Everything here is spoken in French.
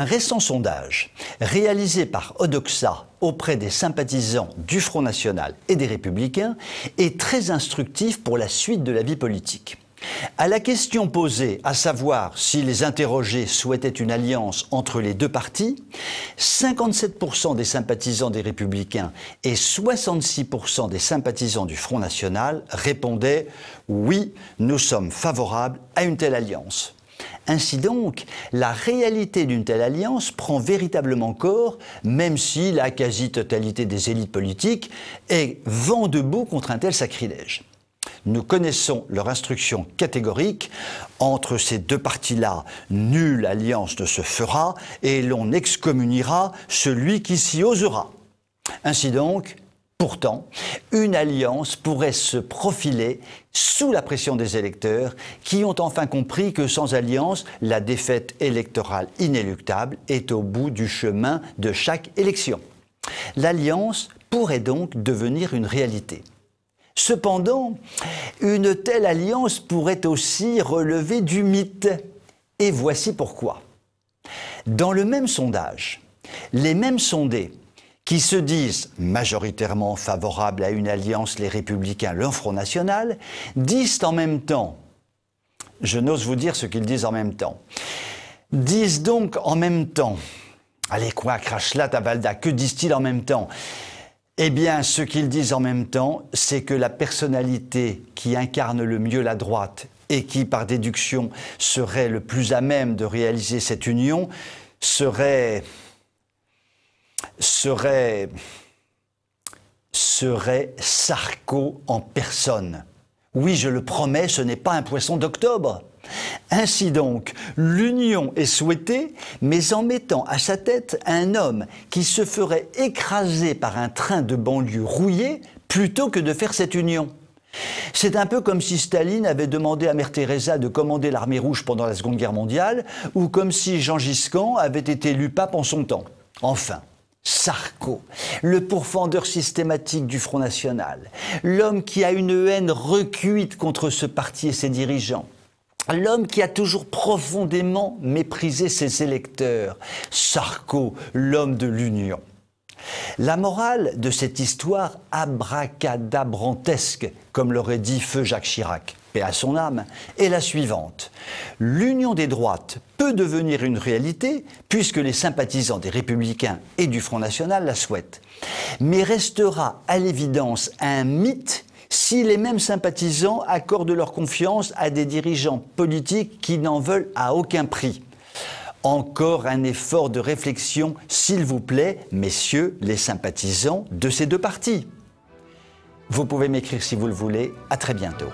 Un récent sondage réalisé par Odoxa auprès des sympathisants du Front National et des Républicains est très instructif pour la suite de la vie politique. À la question posée, à savoir si les interrogés souhaitaient une alliance entre les deux partis, 57% des sympathisants des Républicains et 66% des sympathisants du Front National répondaient ⁇ Oui, nous sommes favorables à une telle alliance ⁇ ainsi donc, la réalité d'une telle alliance prend véritablement corps, même si la quasi-totalité des élites politiques est vent debout contre un tel sacrilège. Nous connaissons leur instruction catégorique. Entre ces deux parties-là, nulle alliance ne se fera et l'on excommuniera celui qui s'y osera. Ainsi donc, Pourtant, une alliance pourrait se profiler sous la pression des électeurs qui ont enfin compris que sans alliance, la défaite électorale inéluctable est au bout du chemin de chaque élection. L'alliance pourrait donc devenir une réalité. Cependant, une telle alliance pourrait aussi relever du mythe. Et voici pourquoi. Dans le même sondage, les mêmes sondés qui se disent majoritairement favorables à une alliance les républicains, le Front National, disent en même temps, je n'ose vous dire ce qu'ils disent en même temps, disent donc en même temps, allez quoi, crache là ta que disent-ils en même temps eh bien, ce qu'ils disent en même temps, c'est que la personnalité qui incarne le mieux la droite et qui, par déduction, serait le plus à même de réaliser cette union, serait serait, serait Sarko en personne. Oui, je le promets, ce n'est pas un poisson d'octobre. Ainsi donc, l'union est souhaitée, mais en mettant à sa tête un homme qui se ferait écraser par un train de banlieue rouillé plutôt que de faire cette union. C'est un peu comme si Staline avait demandé à Mère Teresa de commander l'armée rouge pendant la Seconde Guerre mondiale, ou comme si Jean Giscan avait été élu pape en son temps. Enfin, Sarko, le pourfendeur systématique du Front National, l'homme qui a une haine recuite contre ce parti et ses dirigeants, L'homme qui a toujours profondément méprisé ses électeurs, Sarko, l'homme de l'Union. La morale de cette histoire abracadabrantesque, comme l'aurait dit feu Jacques Chirac, à son âme, est la suivante. L'union des droites peut devenir une réalité puisque les sympathisants des républicains et du Front National la souhaitent, mais restera à l'évidence un mythe si les mêmes sympathisants accordent leur confiance à des dirigeants politiques qui n'en veulent à aucun prix. Encore un effort de réflexion, s'il vous plaît, messieurs les sympathisants de ces deux partis. Vous pouvez m'écrire si vous le voulez. À très bientôt.